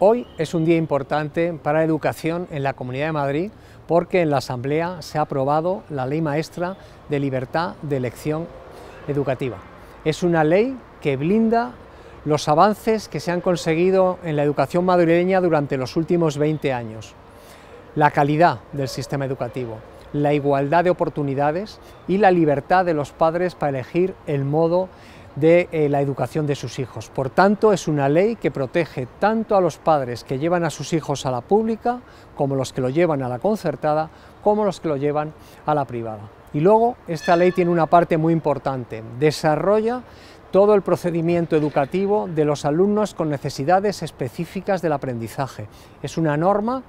Hoy es un día importante para la educación en la Comunidad de Madrid porque en la Asamblea se ha aprobado la Ley Maestra de Libertad de Elección Educativa. Es una ley que blinda los avances que se han conseguido en la educación madrileña durante los últimos 20 años, la calidad del sistema educativo, la igualdad de oportunidades y la libertad de los padres para elegir el modo de eh, la educación de sus hijos. Por tanto, es una ley que protege tanto a los padres que llevan a sus hijos a la pública, como los que lo llevan a la concertada, como los que lo llevan a la privada. Y luego, esta ley tiene una parte muy importante, desarrolla todo el procedimiento educativo de los alumnos con necesidades específicas del aprendizaje. Es una norma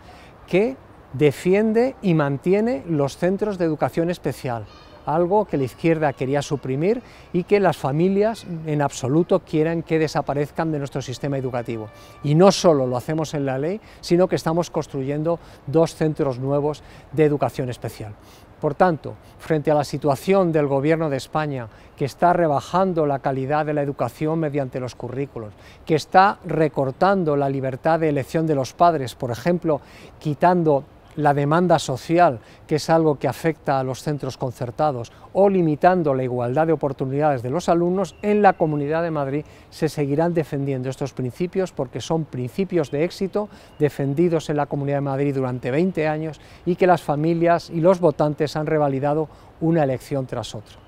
que defiende y mantiene los centros de educación especial, algo que la izquierda quería suprimir y que las familias en absoluto quieren que desaparezcan de nuestro sistema educativo. Y no solo lo hacemos en la ley, sino que estamos construyendo dos centros nuevos de educación especial. Por tanto, frente a la situación del Gobierno de España, que está rebajando la calidad de la educación mediante los currículos, que está recortando la libertad de elección de los padres, por ejemplo, quitando la demanda social, que es algo que afecta a los centros concertados, o limitando la igualdad de oportunidades de los alumnos, en la Comunidad de Madrid se seguirán defendiendo estos principios porque son principios de éxito defendidos en la Comunidad de Madrid durante 20 años y que las familias y los votantes han revalidado una elección tras otra.